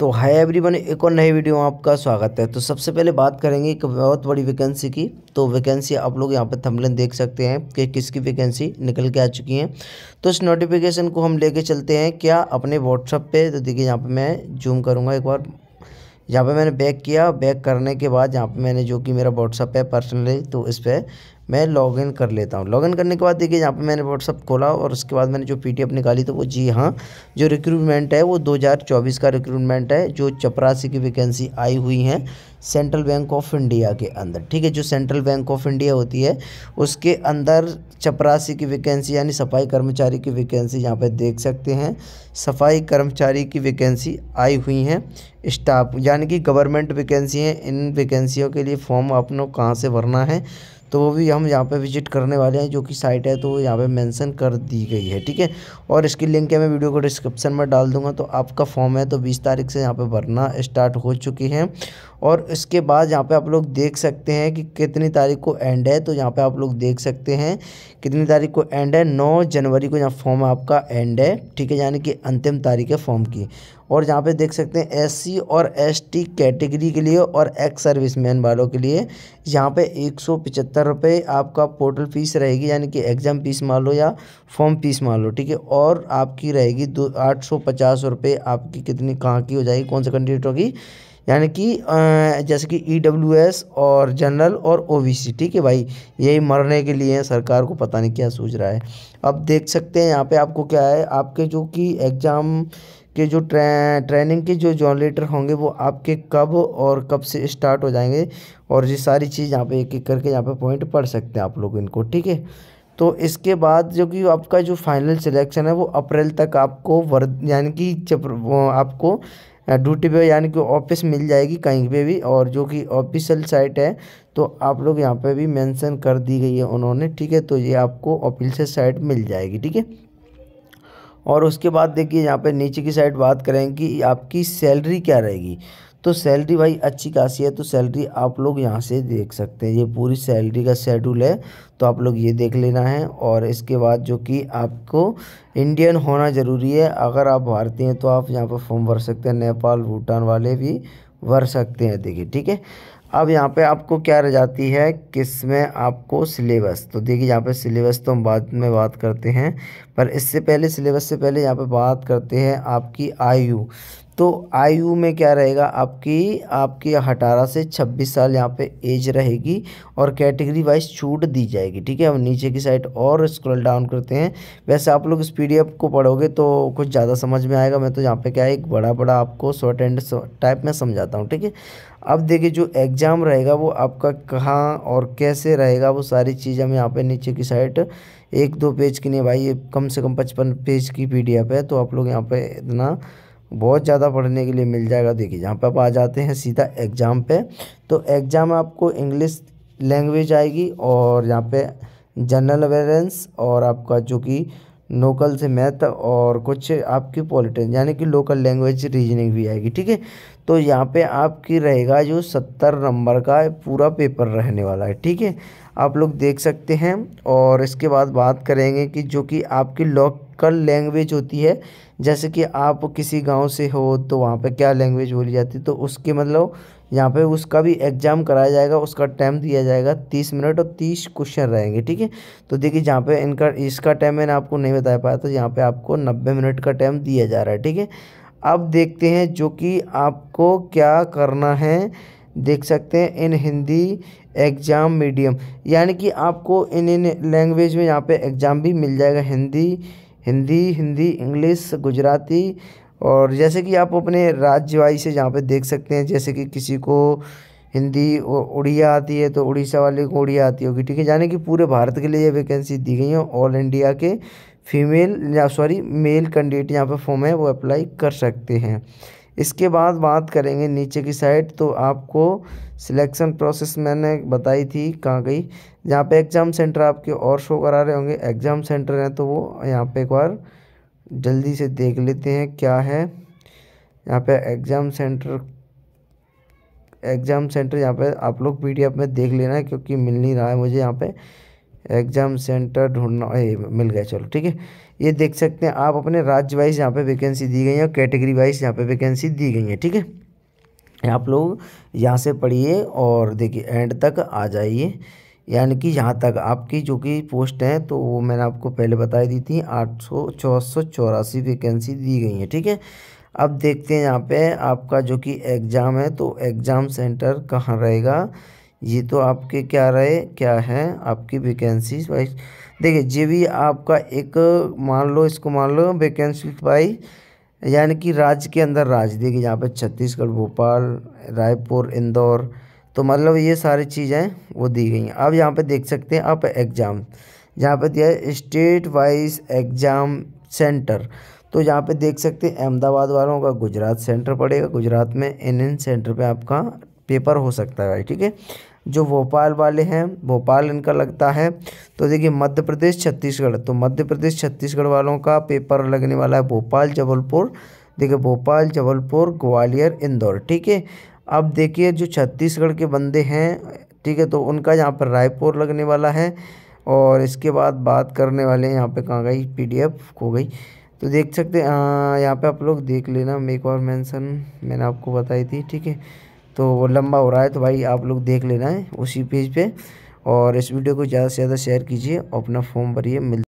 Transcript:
तो hi everyone एक और नए वीडियो में आपका स्वागत है तो सबसे पहले बात करेंगे एक बहुत बड़ी वैकेंसी की तो वैकेंसी आप लोग यहाँ पर थमलन देख सकते हैं कि किसकी वैकेंसी निकल के आ चुकी है तो इस नोटिफिकेशन को हम लेके चलते हैं क्या अपने व्हाट्सअप पे तो देखिए यहाँ पे मैं जूम करूँगा एक बार यहाँ पर मैंने बैक किया बैक करने के बाद यहाँ पर मैंने जो कि मेरा व्हाट्सअप है पर्सनली तो इस पर मैं लॉगिन कर लेता हूँ लॉगिन करने के बाद देखिए यहाँ पे मैंने व्हाट्सअप खोला और उसके बाद मैंने जो पीटीएफ निकाली तो वो जी हाँ जो रिक्रूटमेंट है वो 2024 का रिक्रूटमेंट है जो चपरासी की वैकेंसी आई हुई है सेंट्रल बैंक ऑफ इंडिया के अंदर ठीक है जो सेंट्रल बैंक ऑफ इंडिया होती है उसके अंदर चपरासी की वैकेंसी यानी सफाई कर्मचारी की वैकेंसी यहाँ पर देख सकते हैं सफाई कर्मचारी की वैकेंसी आई हुई हैं स्टाफ यानी कि गवर्नमेंट वैकेंसी हैं इन वैकेंसियों के लिए फॉर्म आप लोग कहाँ से भरना है तो वो भी हम यहाँ पे विजिट करने वाले हैं जो कि साइट है तो वो यहाँ पे मेंशन कर दी गई है ठीक है और इसकी लिंक है मैं वीडियो को डिस्क्रिप्शन में डाल दूंगा तो आपका फॉर्म है तो बीस तारीख से यहाँ पर भरना स्टार्ट हो चुकी है और इसके बाद यहाँ पे आप लोग देख सकते हैं कि कितनी तारीख को एंड है तो यहाँ पे आप लोग देख सकते हैं कितनी तारीख को एंड है नौ जनवरी को यहाँ फॉर्म आपका एंड है ठीक है यानी कि अंतिम तारीख है फॉर्म की और यहाँ पे देख सकते हैं एससी और एसटी कैटेगरी के लिए और एक्स सर्विसमैन वालों के लिए यहाँ पे एक सौ रुपये आपका पोर्टल फीस रहेगी यानी कि एग्ज़ाम फीस मान लो या फॉर्म फीस मान लो ठीक है और आपकी रहेगी दो आठ सौ पचास रुपये आपकी कितनी कहाँ की हो जाएगी कौन सा कैंडिडेट होगी यानी कि जैसे कि ई e और जनरल और ओ ठीक है भाई यही मरने के लिए सरकार को पता नहीं क्या सूझ रहा है अब देख सकते हैं यहाँ पे आपको क्या है आपके जो कि एग्ज़ाम के जो ट्रे ट्रेनिंग के जो जॉनरेटर होंगे वो आपके कब और कब से स्टार्ट हो जाएंगे और ये सारी चीज़ यहाँ पे एक एक करके यहाँ पे पॉइंट पढ़ सकते हैं आप लोग इनको ठीक है तो इसके बाद जो कि आपका जो फाइनल सिलेक्शन है वो अप्रैल तक आपको वर्द यानी कि आपको ड्यूटी पे यानी कि ऑफिस मिल जाएगी कहीं पे भी और जो कि ऑफिशियल साइट है तो आप लोग यहाँ पे भी मेंशन कर दी गई है उन्होंने ठीक है तो ये आपको ऑफिशियल साइट मिल जाएगी ठीक है और उसके बाद देखिए यहाँ पे नीचे की साइड बात करें कि आपकी सैलरी क्या रहेगी तो सैलरी भाई अच्छी खासी है तो सैलरी आप लोग यहाँ से देख सकते हैं ये पूरी सैलरी का शेड्यूल है तो आप लोग ये देख लेना है और इसके बाद जो कि आपको इंडियन होना ज़रूरी है अगर आप भारतीय हैं तो आप यहाँ पर फॉर्म भर सकते हैं नेपाल भूटान वाले भी भर सकते हैं देखिए ठीक है अब यहाँ पे आपको क्या रह जाती है किस में आपको सिलेबस तो देखिए यहाँ पे सिलेबस तो हम बाद में बात करते हैं पर इससे पहले सिलेबस से पहले यहाँ पे बात करते हैं आपकी आयु तो आयु में क्या रहेगा आपकी आपकी अठारह से छब्बीस साल यहाँ पे एज रहेगी और कैटेगरी वाइज छूट दी जाएगी ठीक है अब नीचे की साइड और स्क्रॉल डाउन करते हैं वैसे आप लोग इस पी को पढ़ोगे तो कुछ ज़्यादा समझ में आएगा मैं तो यहाँ पे क्या है एक बड़ा बड़ा आपको शॉर्ट एंड टाइप में समझाता हूँ ठीक है अब देखिए जो एग्ज़ाम रहेगा वो आपका कहाँ और कैसे रहेगा वो सारी चीज़ हम यहाँ पर नीचे की साइड एक दो पेज की नहीं भाई ये कम से कम पचपन पेज की पी है तो आप लोग यहाँ पर इतना बहुत ज़्यादा पढ़ने के लिए मिल जाएगा देखिए जहाँ पर आप आ जाते हैं सीधा एग्ज़ाम पे तो एग्ज़ाम में आपको इंग्लिश लैंग्वेज आएगी और यहाँ पे जनरल अवेयरेंस और आपका जो कि नोकल से मैथ और कुछ आपकी पॉलिटिक्स यानी कि लोकल लैंग्वेज रीजनिंग भी आएगी ठीक है तो यहाँ पे आपकी रहेगा जो सत्तर नंबर का पूरा पेपर रहने वाला है ठीक है आप लोग देख सकते हैं और इसके बाद बात करेंगे कि जो कि आपकी लोकल लैंग्वेज होती है जैसे कि आप किसी गांव से हो तो वहाँ पे क्या लैंग्वेज बोली जाती है तो उसके मतलब यहाँ पे उसका भी एग्जाम कराया जाएगा उसका टाइम दिया जाएगा तीस मिनट और तीस क्वेश्चन रहेंगे ठीक है तो देखिए जहाँ पे इनका इसका टाइम मैंने आपको नहीं बता पाया तो यहाँ पे आपको नब्बे मिनट का टाइम दिया जा रहा है ठीक है अब देखते हैं जो कि आपको क्या करना है देख सकते हैं इन हिंदी एग्ज़ाम मीडियम यानी कि आपको इन इन लैंग्वेज में यहाँ पर एग्ज़ाम भी मिल जाएगा हिंदी हिंदी हिंदी इंग्लिश गुजराती और जैसे कि आप अपने राज्य वाइज से यहाँ पे देख सकते हैं जैसे कि किसी को हिंदी उड़िया आती है तो उड़ीसा वाले को उड़िया आती होगी ठीक है यानी कि पूरे भारत के लिए ये वैकेंसी दी गई है ऑल इंडिया के फीमेल या सॉरी मेल कैंडिडेट यहाँ पे फॉर्म है वो अप्लाई कर सकते हैं इसके बाद बात करेंगे नीचे की साइड तो आपको सिलेक्शन प्रोसेस मैंने बताई थी कहाँ गई जहाँ पे एग्ज़ाम सेंटर आपके और शो करा रहे होंगे एग्ज़ाम सेंटर हैं तो वो यहाँ पे एक बार जल्दी से देख लेते हैं क्या है यहाँ पे एग्ज़ाम सेंटर एग्ज़ाम सेंटर यहाँ पे आप लोग पीडीएफ में देख लेना क्योंकि मिल नहीं रहा है मुझे यहाँ पे एग्ज़ाम सेंटर ढूंढना मिल गया चलो ठीक है ये देख सकते हैं आप अपने राज्य वाइज यहाँ पे वैकेंसी दी गई है और कैटेगरी वाइज यहाँ पे वैकेंसी दी गई है ठीक है आप लोग यहाँ से पढ़िए और देखिए एंड तक आ जाइए यानी कि यहाँ तक आपकी जो कि पोस्ट है तो वो मैंने आपको पहले बताई दी थी आठ सौ चौरासी वैकेंसी दी गई हैं ठीक है अब देखते हैं यहाँ पे आपका जो कि एग्ज़ाम है तो एग्ज़ाम सेंटर कहाँ रहेगा ये तो आपके क्या रहे क्या है आपकी वैकेंसी वाइज देखिए जे भी आपका एक मान लो इसको मान लो वैकेंसी वाइज यानी कि राज्य के अंदर राज्य देखिए यहाँ पे छत्तीसगढ़ भोपाल रायपुर इंदौर तो मतलब ये सारी चीज़ें वो दी गई हैं अब यहाँ पे देख सकते हैं आप एग्ज़ाम यहाँ पे दिया है स्टेट वाइज एग्ज़ाम सेंटर तो यहाँ पे देख सकते हैं अहमदाबाद वालों का गुजरात सेंटर पड़ेगा गुजरात में इन इन सेंटर पर आपका पेपर हो सकता है ठीक है जो भोपाल वाले हैं भोपाल इनका लगता है तो देखिए मध्य प्रदेश छत्तीसगढ़ तो मध्य प्रदेश छत्तीसगढ़ वालों का पेपर लगने वाला है भोपाल जबलपुर देखिए भोपाल जबलपुर ग्वालियर इंदौर ठीक है अब देखिए जो छत्तीसगढ़ के बंदे हैं ठीक है तो उनका यहाँ पर रायपुर लगने वाला है और इसके बाद बात करने वाले हैं यहाँ पे कहाँ गई पीडीएफ खो गई तो देख सकते हैं यहाँ पे आप लोग देख लेना एक और मेंशन मैंने आपको बताई थी ठीक है तो वो लंबा हो रहा है तो भाई आप लोग देख लेना है उसी पेज पे और इस वीडियो को ज़्यादा से ज़्यादा शेयर कीजिए अपना फॉर्म भरिए मिल